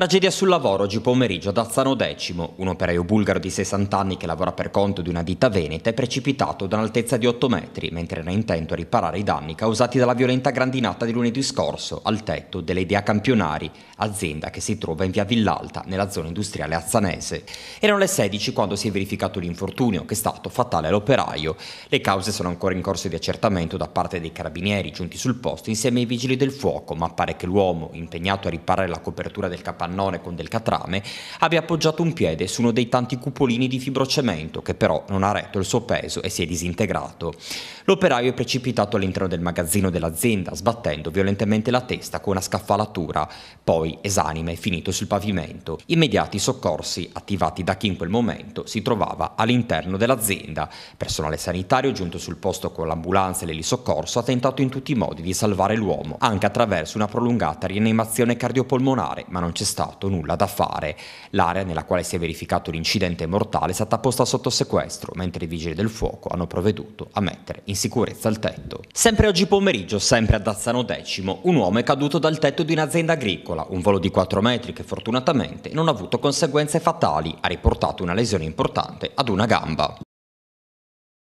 Tragedia sul lavoro oggi pomeriggio ad Azzano Decimo. Un operaio bulgaro di 60 anni che lavora per conto di una ditta veneta è precipitato da un'altezza di 8 metri mentre era intento a riparare i danni causati dalla violenta grandinata di lunedì scorso al tetto dell'Idea Campionari, azienda che si trova in via Villalta, nella zona industriale azzanese. Erano le 16 quando si è verificato l'infortunio che è stato fatale all'operaio. Le cause sono ancora in corso di accertamento da parte dei carabinieri giunti sul posto insieme ai vigili del fuoco, ma pare che l'uomo impegnato a riparare la copertura del capannone cannone con del catrame, abbia appoggiato un piede su uno dei tanti cupolini di fibrocemento che però non ha retto il suo peso e si è disintegrato. L'operaio è precipitato all'interno del magazzino dell'azienda sbattendo violentemente la testa con una scaffalatura, poi esanime finito sul pavimento. Immediati soccorsi attivati da chi in quel momento si trovava all'interno dell'azienda. Personale sanitario giunto sul posto con l'ambulanza e l'elisoccorso ha tentato in tutti i modi di salvare l'uomo, anche attraverso una prolungata rianimazione cardiopolmonare, ma non c'è stato stato nulla da fare. L'area nella quale si è verificato l'incidente mortale è stata posta sotto sequestro, mentre i vigili del fuoco hanno provveduto a mettere in sicurezza il tetto. Sempre oggi pomeriggio, sempre a Dazzano Decimo, un uomo è caduto dal tetto di un'azienda agricola, un volo di 4 metri che fortunatamente non ha avuto conseguenze fatali, ha riportato una lesione importante ad una gamba.